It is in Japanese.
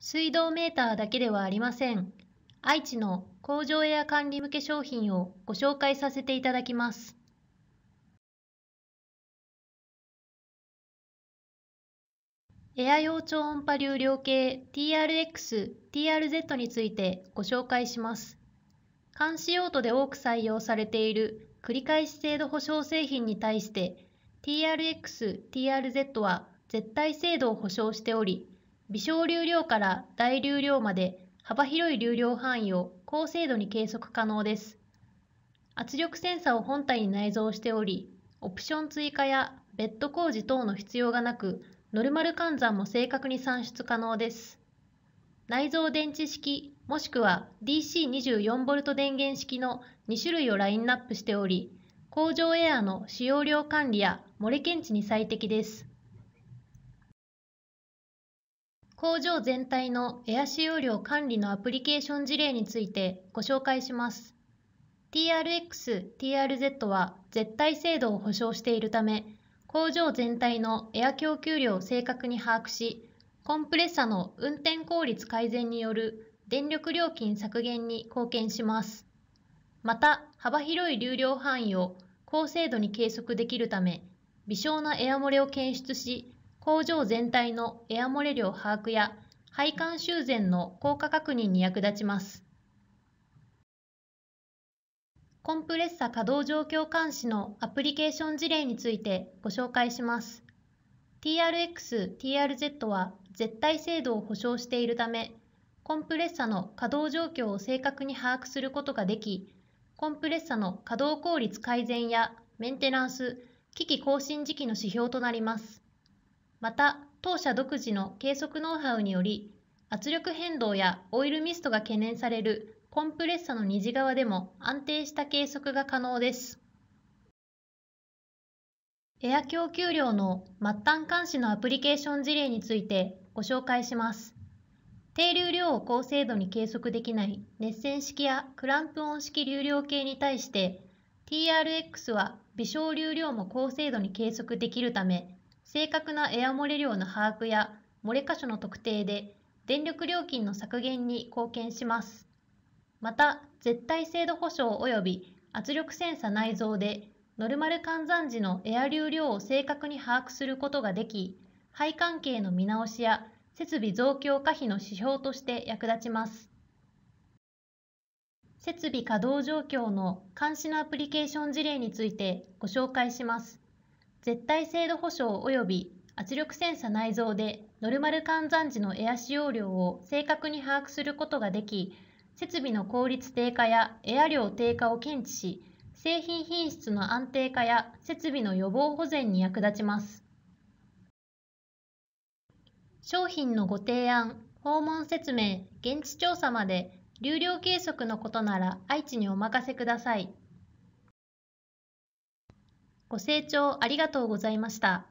水道メーターだけではありません。愛知の工場エア管理向け商品をご紹介させていただきます。エア用超音波流量計 TRX、TRZ についてご紹介します。監視用途で多く採用されている繰り返し精度保証製品に対して TRX、TRZ は絶対精度を保証しており、微小流量から大流量まで幅広い流量範囲を高精度に計測可能です。圧力センサを本体に内蔵しており、オプション追加やベッド工事等の必要がなく、ノルマル換算も正確に算出可能です。内蔵電池式もしくは DC24V 電源式の2種類をラインナップしており、工場エアの使用量管理や漏れ検知に最適です。工場全体のエア使用量管理のアプリケーション事例についてご紹介します。TRX、TRZ は絶対精度を保証しているため、工場全体のエア供給量を正確に把握し、コンプレッサの運転効率改善による電力料金削減に貢献します。また、幅広い流量範囲を高精度に計測できるため、微小なエア漏れを検出し、工場全体のエア漏れ量把握や配管修繕の効果確認に役立ちます。コンプレッサ稼働状況監視のアプリケーション事例についてご紹介します。TRX、TRZ は絶対精度を保証しているため、コンプレッサの稼働状況を正確に把握することができ、コンプレッサの稼働効率改善やメンテナンス、機器更新時期の指標となります。また、当社独自の計測ノウハウにより、圧力変動やオイルミストが懸念されるコンプレッサの虹側でも安定した計測が可能です。エア供給量の末端監視のアプリケーション事例についてご紹介します。低流量を高精度に計測できない熱線式やクランプ音式流量計に対して TRX は微小流量も高精度に計測できるため正確なエア漏れ量の把握や漏れ箇所の特定で電力料金の削減に貢献します。また、絶対精度保証及び圧力センサ内蔵でノルマル換算時のエア流量を正確に把握することができ、配管系の見直しや設備増強可否の指標として役立ちます。設備稼働状況の監視のアプリケーション事例についてご紹介します。絶対精度保証及び圧力センサ内蔵でノルマル換算時のエア使用量を正確に把握することができ、設備の効率低下やエア量低下を検知し、製品品質の安定化や設備の予防保全に役立ちます。商品のご提案、訪問説明、現地調査まで流量計測のことなら愛知にお任せください。ご清聴ありがとうございました。